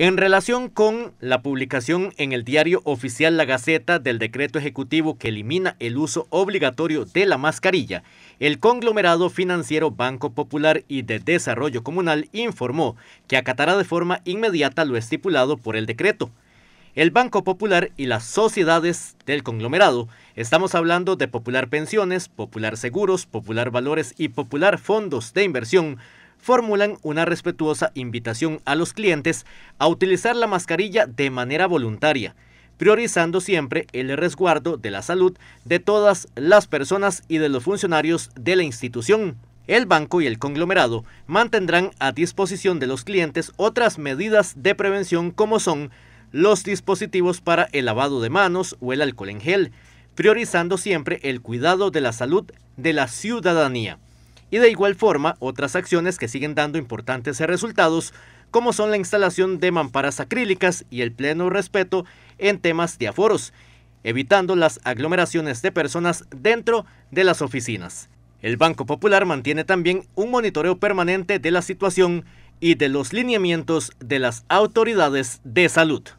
En relación con la publicación en el diario oficial La Gaceta del decreto ejecutivo que elimina el uso obligatorio de la mascarilla, el conglomerado financiero Banco Popular y de Desarrollo Comunal informó que acatará de forma inmediata lo estipulado por el decreto. El Banco Popular y las sociedades del conglomerado, estamos hablando de Popular Pensiones, Popular Seguros, Popular Valores y Popular Fondos de Inversión, formulan una respetuosa invitación a los clientes a utilizar la mascarilla de manera voluntaria, priorizando siempre el resguardo de la salud de todas las personas y de los funcionarios de la institución. El banco y el conglomerado mantendrán a disposición de los clientes otras medidas de prevención como son los dispositivos para el lavado de manos o el alcohol en gel, priorizando siempre el cuidado de la salud de la ciudadanía y de igual forma otras acciones que siguen dando importantes resultados, como son la instalación de mamparas acrílicas y el pleno respeto en temas de aforos, evitando las aglomeraciones de personas dentro de las oficinas. El Banco Popular mantiene también un monitoreo permanente de la situación y de los lineamientos de las autoridades de salud.